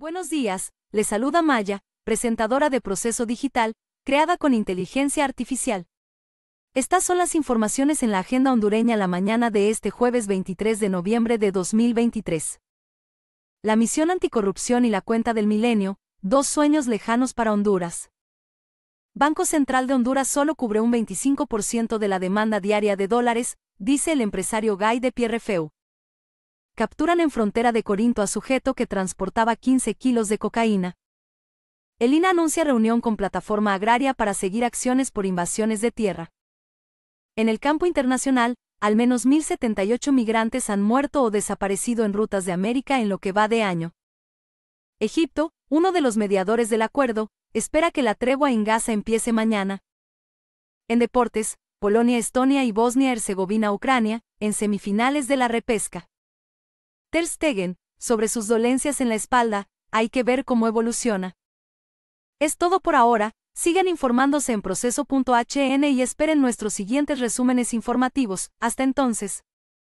Buenos días, les saluda Maya, presentadora de Proceso Digital, creada con inteligencia artificial. Estas son las informaciones en la agenda hondureña la mañana de este jueves 23 de noviembre de 2023. La misión anticorrupción y la cuenta del milenio, dos sueños lejanos para Honduras. Banco Central de Honduras solo cubre un 25% de la demanda diaria de dólares, dice el empresario Guy de Pierrefeu capturan en frontera de Corinto a sujeto que transportaba 15 kilos de cocaína. El INA anuncia reunión con plataforma agraria para seguir acciones por invasiones de tierra. En el campo internacional, al menos 1.078 migrantes han muerto o desaparecido en rutas de América en lo que va de año. Egipto, uno de los mediadores del acuerdo, espera que la tregua en Gaza empiece mañana. En deportes, Polonia, Estonia y Bosnia-Herzegovina, Ucrania, en semifinales de la repesca. Ter Stegen, sobre sus dolencias en la espalda, hay que ver cómo evoluciona. Es todo por ahora, sigan informándose en proceso.hn y esperen nuestros siguientes resúmenes informativos. Hasta entonces.